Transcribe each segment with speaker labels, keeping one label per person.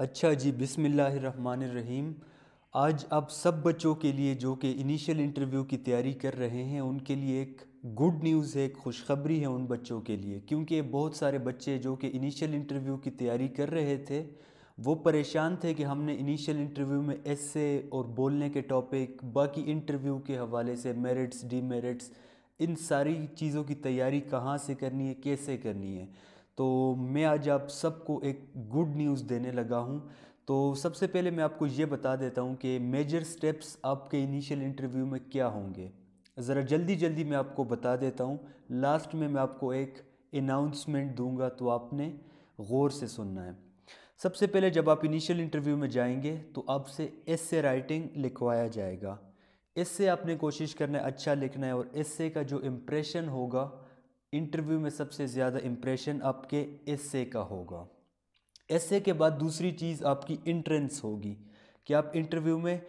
Speaker 1: अच्छा जी बिसमीम आज आप सब बच्चों के लिए जो कि इनिशियल इंटरव्यू की तैयारी कर रहे हैं उनके लिए एक गुड न्यूज़ है एक खुशखबरी है उन बच्चों के लिए क्योंकि बहुत सारे बच्चे जो कि इनिशियल इंटरव्यू की तैयारी कर रहे थे वो परेशान थे कि हमने इनिशियल इंटरव्यू में एसे और बोलने के टॉपिक बाकी इंटरव्यू के हवाले से मेरिट्स डीमेरिट्स इन सारी चीज़ों की तैयारी कहाँ से करनी है कैसे करनी है तो मैं आज आप सबको एक गुड न्यूज़ देने लगा हूँ तो सबसे पहले मैं आपको ये बता देता हूँ कि मेजर स्टेप्स आपके इनिशियल इंटरव्यू में क्या होंगे ज़रा जल्दी जल्दी मैं आपको बता देता हूँ लास्ट में मैं आपको एक अनाउंसमेंट दूंगा तो आपने गौर से सुनना है सबसे पहले जब आप इनिशियल इंटरव्यू में जाएंगे तो आपसे एस राइटिंग लिखवाया जाएगा इससे आपने कोशिश करना है अच्छा लिखना है और इससे का जो इम्प्रेशन होगा इंटरव्यू में सबसे ज़्यादा इम्प्रेशन आपके एस का होगा एस के बाद दूसरी चीज़ आपकी इंट्रेंस होगी कि आप इंटरव्यू में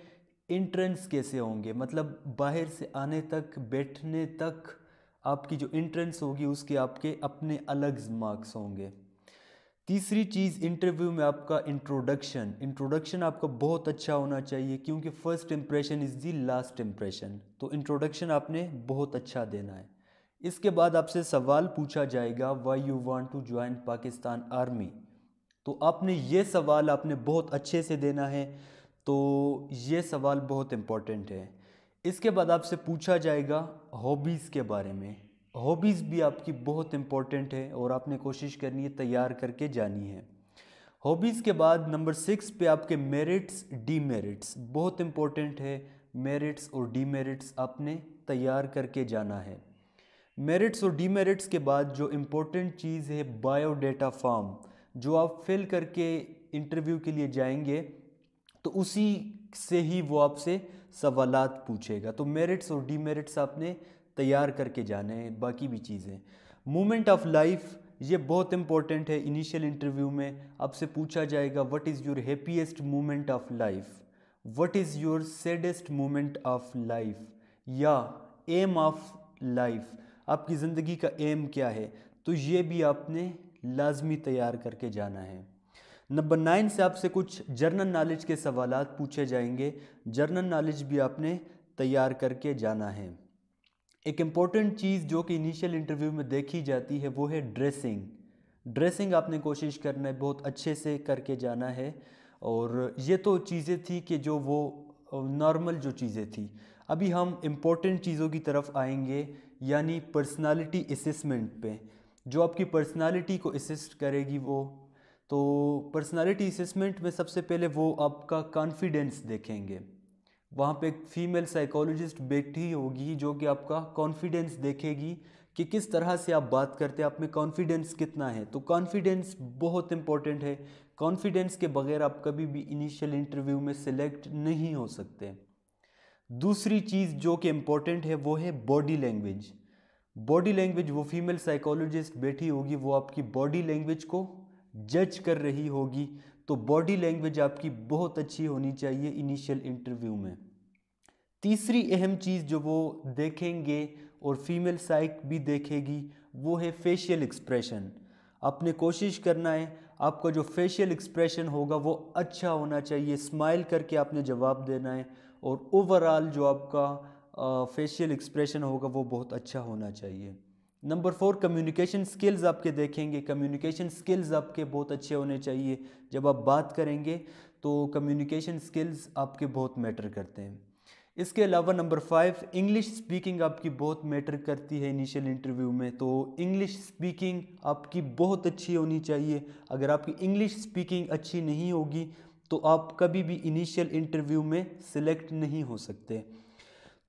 Speaker 1: इंट्रेंस कैसे होंगे मतलब बाहर से आने तक बैठने तक आपकी जो इंट्रेंस होगी उसके आपके अपने अलग मार्क्स होंगे तीसरी चीज़ इंटरव्यू में आपका इंट्रोडक्शन इंट्रोडक्शन आपका बहुत अच्छा होना चाहिए क्योंकि first impression is the last impression तो इंट्रोडक्शन आपने बहुत अच्छा देना है इसके बाद आपसे सवाल पूछा जाएगा why you want to join Pakistan army तो आपने ये सवाल आपने बहुत अच्छे से देना है तो ये सवाल बहुत इम्पॉर्टेंट है इसके बाद आपसे पूछा जाएगा हॉबीज़ के बारे में हॉबीज़ भी आपकी बहुत इम्पॉर्टेंट है और आपने कोशिश करनी है तैयार करके जानी है हॉबीज़ के बाद नंबर सिक्स पे आपके मेरिट्स डीमेरिट्स बहुत इम्पॉर्टेंट है मेरिट्स और डीमेरिट्स आपने तैयार करके जाना है मेरिट्स और डीमेरिट्स के बाद जो इम्पोर्टेंट चीज़ है बायोडेटा फॉर्म जो आप फिल करके इंटरव्यू के लिए जाएंगे तो उसी से ही वो आपसे सवाल पूछेगा तो मेरिट्स और डीमेरिट्स आपने तैयार करके जाने हैं बाकी भी चीज़ें मोमेंट ऑफ लाइफ ये बहुत इम्पोर्टेंट है इनिशियल इंटरव्यू में आपसे पूछा जाएगा what is your happiest moment of life what is your saddest moment of life या एम ऑफ लाइफ आपकी ज़िंदगी का एम क्या है तो ये भी आपने लाजमी तैयार करके जाना है नंबर नाइन से आपसे कुछ जर्नल नॉलेज के सवाल पूछे जाएंगे जर्नल नॉलेज भी आपने तैयार करके जाना है एक इम्पॉर्टेंट चीज़ जो कि इनिशियल इंटरव्यू में देखी जाती है वो है ड्रेसिंग ड्रेसिंग आपने कोशिश करना है बहुत अच्छे से करके जाना है और ये तो चीज़ें थी कि जो वो नॉर्मल जो चीज़ें थी अभी हम इम्पोर्टेंट चीज़ों की तरफ आएंगे यानी पर्सनालिटी असेसमेंट पे जो आपकी पर्सनालिटी को असिस्ट करेगी वो तो पर्सनालिटी असेसमेंट में सबसे पहले वो आपका कॉन्फिडेंस देखेंगे वहाँ पे एक फीमेल साइकोलॉजिस्ट बैठी होगी जो कि आपका कॉन्फिडेंस देखेगी कि किस तरह से आप बात करते हैं आप में कॉन्फिडेंस कितना है तो कॉन्फिडेंस बहुत इम्पोर्टेंट है कॉन्फिडेंस के बगैर आप कभी भी इनिशियल इंटरव्यू में सिलेक्ट नहीं हो सकते दूसरी चीज़ जो कि इम्पोर्टेंट है वो है बॉडी लैंग्वेज बॉडी लैंग्वेज वो फीमेल साइकोलॉजिस्ट बैठी होगी वो आपकी बॉडी लैंग्वेज को जज कर रही होगी तो बॉडी लैंग्वेज आपकी बहुत अच्छी होनी चाहिए इनिशियल इंटरव्यू में तीसरी अहम चीज़ जो वो देखेंगे और फीमेल साइक भी देखेगी वो है फेशियल एक्सप्रेशन आपने कोशिश करना है आपका जो फेशियल एक्सप्रेशन होगा वो अच्छा होना चाहिए स्माइल करके आपने जवाब देना है और ओवरऑल जो आपका फेशियल एक्सप्रेशन होगा वो बहुत अच्छा होना चाहिए नंबर फोर कम्युनिकेशन स्किल्स आपके देखेंगे कम्युनिकेशन स्किल्स आपके बहुत अच्छे होने चाहिए जब आप बात करेंगे तो कम्युनिकेशन स्किल्स आपके बहुत मैटर करते हैं इसके अलावा नंबर फाइव इंग्लिश स्पीकिंग आपकी बहुत मैटर करती है इनिशियल इंटरव्यू में तो इंग्लिश स्पीकिंग आपकी बहुत अच्छी होनी चाहिए अगर आपकी इंग्लिश स्पीकिंग अच्छी नहीं होगी तो आप कभी भी इनिशियल इंटरव्यू में सिलेक्ट नहीं हो सकते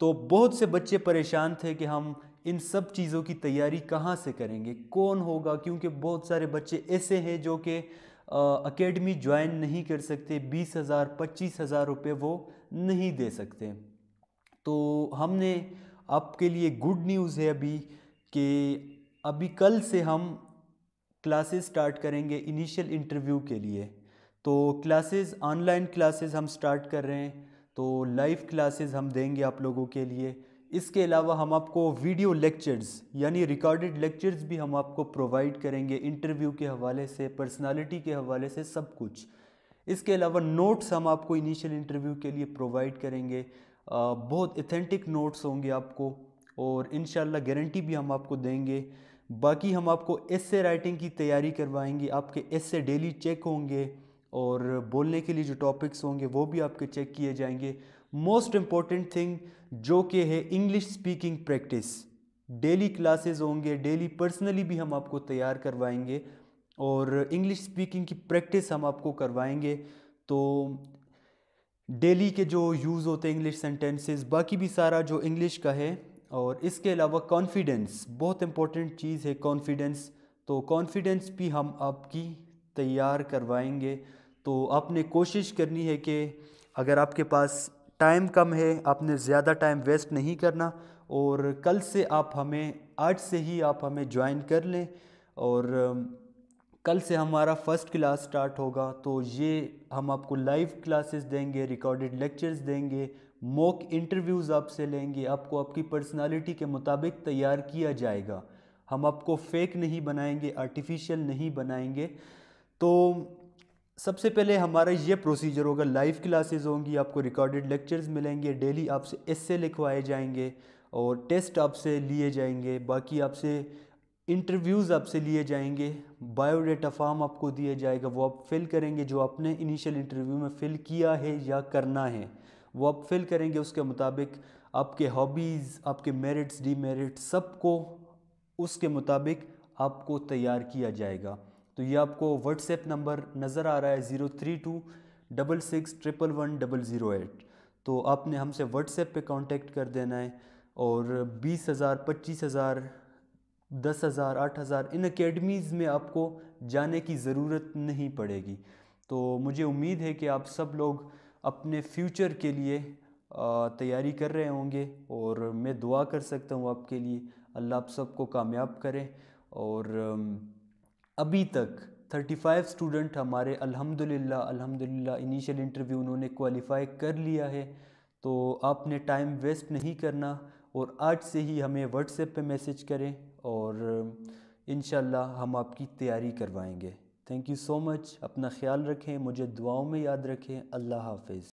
Speaker 1: तो बहुत से बच्चे परेशान थे कि हम इन सब चीज़ों की तैयारी कहाँ से करेंगे कौन होगा क्योंकि बहुत सारे बच्चे ऐसे हैं जो कि अकेडमी ज्वाइन नहीं कर सकते बीस हज़ार पच्चीस हज़ार रुपये वो नहीं दे सकते तो हमने आपके लिए गुड न्यूज़ है अभी कि अभी कल से हम क्लासेस स्टार्ट करेंगे इनिशियल इंटरव्यू के लिए तो क्लासेस ऑनलाइन क्लासेस हम स्टार्ट कर रहे हैं तो लाइव क्लासेस हम देंगे आप लोगों के लिए इसके अलावा हम आपको वीडियो लेक्चर्स यानी रिकॉर्डेड लेक्चर्स भी हम आपको प्रोवाइड करेंगे इंटरव्यू के हवाले से पर्सनालिटी के हवाले से सब कुछ इसके अलावा नोट्स हम आपको इनिशियल इंटरव्यू के लिए प्रोवाइड करेंगे बहुत इथेंटिक नोट्स होंगे आपको और इन गारंटी भी हम आपको देंगे बाकी हम आपको एसे राइटिंग की तैयारी करवाएंगे आपके एसे डेली चेक होंगे और बोलने के लिए जो टॉपिक्स होंगे वो भी आपके चेक किए जाएंगे मोस्ट इम्पॉर्टेंट थिंग जो कि है English speaking practice daily classes होंगे डेली पर्सनली भी हम आपको तैयार करवाएंगे और इंग्लिश स्पीकिंग की प्रैक्टिस हम आपको करवाएंगे तो डेली के जो यूज़ होते हैं इंग्लिश सेंटेंसेस बाकी भी सारा जो इंग्लिश का है और इसके अलावा कॉन्फिडेंस बहुत इंपॉर्टेंट चीज़ है कॉन्फिडेंस तो कॉन्फिडेंस भी हम आपकी तैयार करवाएंगे तो आपने कोशिश करनी है कि अगर आपके पास टाइम कम है आपने ज़्यादा टाइम वेस्ट नहीं करना और कल से आप हमें आज से ही आप हमें ज्वाइन कर लें और कल से हमारा फर्स्ट क्लास स्टार्ट होगा तो ये हम आपको लाइव क्लासेस देंगे रिकॉर्डेड लेक्चर्स देंगे मॉक इंटरव्यूज़ आपसे लेंगे आपको आपकी पर्सनालिटी के मुताबिक तैयार किया जाएगा हम आपको फेक नहीं बनाएंगे आर्टिफिशियल नहीं बनाएंगे तो सबसे पहले हमारा ये प्रोसीजर होगा लाइव क्लासेस होंगी आपको रिकॉर्डेड लेक्चर्स मिलेंगे डेली आपसे एस लिखवाए जाएंगे और टेस्ट आपसे लिए जाएंगे बाकी आपसे इंटरव्यूज़ आपसे लिए जाएंगे बायोडेटा फॉर्म आपको दिया जाएगा वो आप फिल करेंगे जो आपने इनिशियल इंटरव्यू में फिल किया है या करना है वो आप फिल करेंगे उसके मुताबिक आपके हॉबीज़ आपके मेरिट्स डीमेरिट्स सबको उसके मुताबिक आपको तैयार किया जाएगा तो ये आपको व्हाट्सएप नंबर नज़र आ रहा है zero three two double six triple one double zero eight तो आपने हमसे व्हाट्सएप पे कांटेक्ट कर देना है और बीस हज़ार पच्चीस हज़ार दस हज़ार आठ हज़ार इन अकेडमीज़ में आपको जाने की ज़रूरत नहीं पड़ेगी तो मुझे उम्मीद है कि आप सब लोग अपने फ्यूचर के लिए तैयारी कर रहे होंगे और मैं दुआ कर सकता हूँ आपके लिए अल्लाह आप सबको कामयाब करें और अभी तक 35 स्टूडेंट हमारे अल्हम्दुलिल्लाह अल्हम्दुलिल्लाह इनिशियल इंटरव्यू उन्होंने क्वालिफ़ाई कर लिया है तो आपने टाइम वेस्ट नहीं करना और आज से ही हमें व्हाट्सएप पे मैसेज करें और इन हम आपकी तैयारी करवाएंगे थैंक यू सो मच अपना ख्याल रखें मुझे दुआओं में याद रखें अल्लाह हाफिज़